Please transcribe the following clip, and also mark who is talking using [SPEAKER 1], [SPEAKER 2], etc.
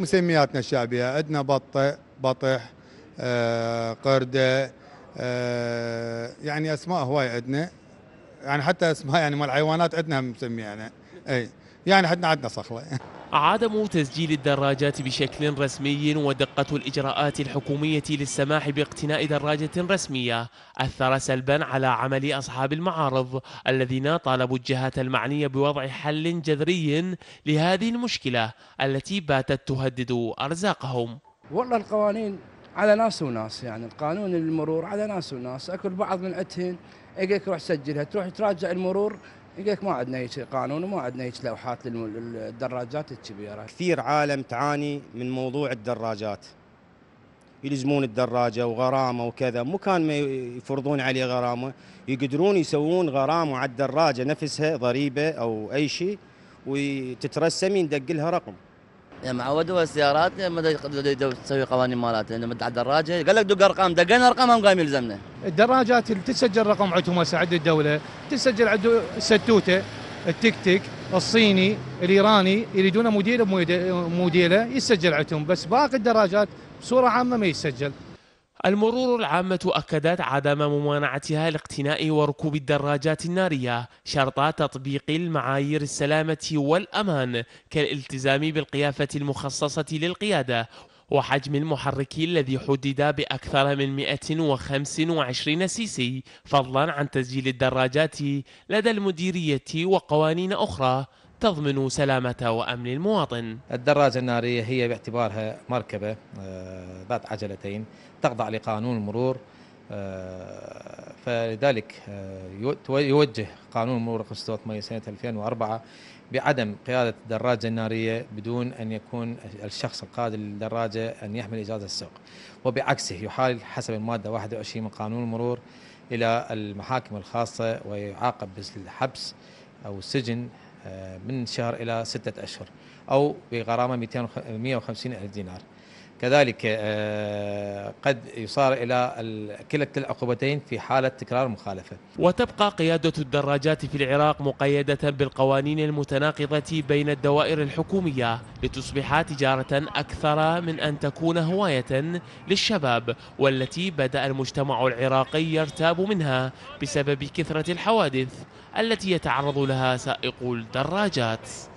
[SPEAKER 1] مسمياتنا الشعبيه عندنا بطه بطح آه، قرده آه، يعني اسماء هواي عندنا يعني حتى اسماء يعني مال الحيوانات عندنا مسميه يعني. اي يعني عندنا عندنا صخله
[SPEAKER 2] عدم تسجيل الدراجات بشكل رسمي ودقة الإجراءات الحكومية للسماح باقتناء دراجة رسمية أثر سلبا على عمل أصحاب المعارض الذين طالبوا الجهات المعنية بوضع حل جذري لهذه المشكلة التي باتت تهدد أرزاقهم
[SPEAKER 3] والله القوانين على ناس وناس يعني القانون المرور على ناس وناس اكو بعض من عندهم يقول لك روح سجلها تروح تراجع المرور يقولك ما عندنا هيك قانون وما عندنا هيك لوحات للدراجات الكبيره. كثير عالم تعاني من موضوع الدراجات. يلزمون الدراجه وغرامه وكذا، مو كان ما يفرضون عليه غرامه، يقدرون يسوون غرامه على الدراجه نفسها ضريبه او اي شيء وتترسمين دق لها رقم. لما نعم، عودوا السيارات بدأوا نعم، تسوي قوانين مالتها لما نعم، على الدراجه قال لك دق ارقام دقينا ارقامهم قام يلزمنا. الدراجات اللي تسجل رقم عندهم هسه عند الدوله تسجل عند ستوته التيك تيك الصيني الايراني يريدون موديل موديله
[SPEAKER 2] يسجل عندهم بس باقي الدراجات بصوره عامه ما يسجل المرور العامة أكدت عدم ممانعتها لاقتناء وركوب الدراجات النارية شرط تطبيق المعايير السلامة والأمان كالالتزام بالقيافة المخصصة للقيادة وحجم المحرك الذي حدد بأكثر من 125 سيسي فضلا عن تسجيل الدراجات لدى المديرية وقوانين أخرى تضمن سلامة وأمن المواطن الدراجة النارية
[SPEAKER 1] هي باعتبارها مركبة آه، ذات عجلتين تخضع لقانون المرور آه، فلذلك آه، يوجه قانون المرور رقم 608 سنة 2004 بعدم قيادة الدراجة النارية بدون أن يكون الشخص القائد للدراجة أن يحمل إجازة السوق وبعكسه يحال حسب المادة 21 من قانون المرور إلى المحاكم الخاصة ويعاقب بالحبس أو السجن آه، من شهر إلى ستة أشهر أو بغرامة 250 ألف دينار كذلك آه، قد يصار إلى
[SPEAKER 2] كلتا العقوبتين في حالة تكرار المخالفة وتبقى قيادة الدراجات في العراق مقيدة بالقوانين المتناقضة بين الدوائر الحكومية لتصبح تجارة أكثر من أن تكون هواية للشباب والتي بدأ المجتمع العراقي يرتاب منها بسبب كثرة الحوادث التي يتعرض لها سائقو الدراجات